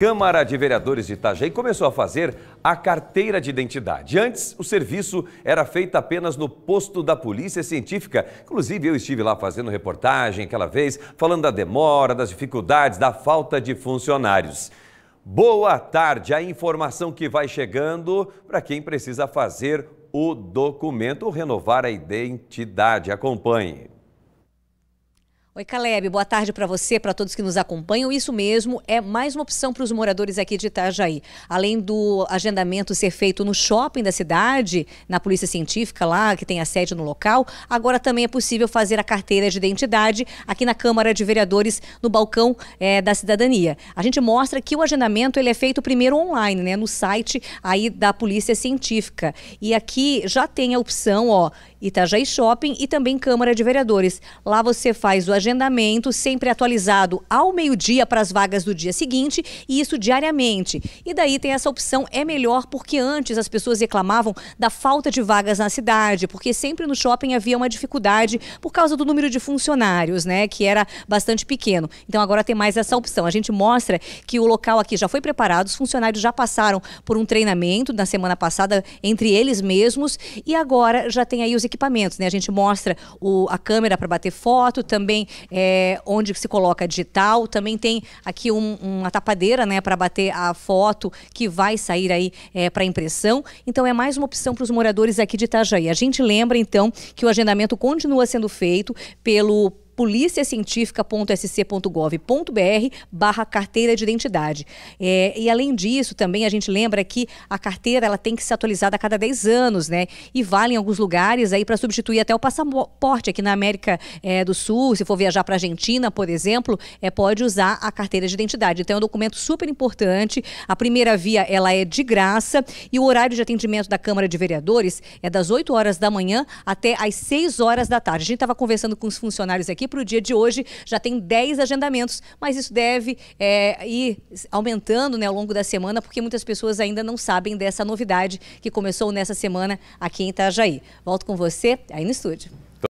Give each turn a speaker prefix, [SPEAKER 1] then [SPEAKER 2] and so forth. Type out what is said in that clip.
[SPEAKER 1] Câmara de Vereadores de Itajaí começou a fazer a carteira de identidade. Antes, o serviço era feito apenas no posto da Polícia Científica. Inclusive, eu estive lá fazendo reportagem aquela vez, falando da demora, das dificuldades, da falta de funcionários. Boa tarde, a informação que vai chegando para quem precisa fazer o documento ou renovar a identidade. Acompanhe.
[SPEAKER 2] Oi, Caleb, boa tarde para você, para todos que nos acompanham. Isso mesmo, é mais uma opção para os moradores aqui de Itajaí. Além do agendamento ser feito no shopping da cidade, na Polícia Científica lá, que tem a sede no local, agora também é possível fazer a carteira de identidade aqui na Câmara de Vereadores, no balcão é, da cidadania. A gente mostra que o agendamento ele é feito primeiro online, né, no site aí da Polícia Científica. E aqui já tem a opção, ó, Itajaí Shopping e também Câmara de Vereadores. Lá você faz o agendamento agendamento, sempre atualizado ao meio-dia para as vagas do dia seguinte, e isso diariamente. E daí tem essa opção, é melhor, porque antes as pessoas reclamavam da falta de vagas na cidade, porque sempre no shopping havia uma dificuldade por causa do número de funcionários, né? Que era bastante pequeno. Então agora tem mais essa opção. A gente mostra que o local aqui já foi preparado, os funcionários já passaram por um treinamento na semana passada entre eles mesmos e agora já tem aí os equipamentos, né? A gente mostra o, a câmera para bater foto, também é, onde se coloca digital. Também tem aqui um, uma tapadeira né, para bater a foto que vai sair aí é, para impressão. Então é mais uma opção para os moradores aqui de Itajaí. A gente lembra então que o agendamento continua sendo feito pelo policiacientifica.sc.gov.br barra carteira de identidade. É, e além disso, também a gente lembra que a carteira ela tem que ser atualizada a cada 10 anos, né? E vale em alguns lugares aí para substituir até o passaporte aqui na América é, do Sul, se for viajar para a Argentina, por exemplo, é, pode usar a carteira de identidade. Então é um documento super importante. A primeira via ela é de graça e o horário de atendimento da Câmara de Vereadores é das 8 horas da manhã até às 6 horas da tarde. A gente estava conversando com os funcionários aqui para o dia de hoje já tem 10 agendamentos, mas isso deve é, ir aumentando né, ao longo da semana, porque muitas pessoas ainda não sabem dessa novidade que começou nessa semana aqui em Itajaí. Volto com você aí no estúdio.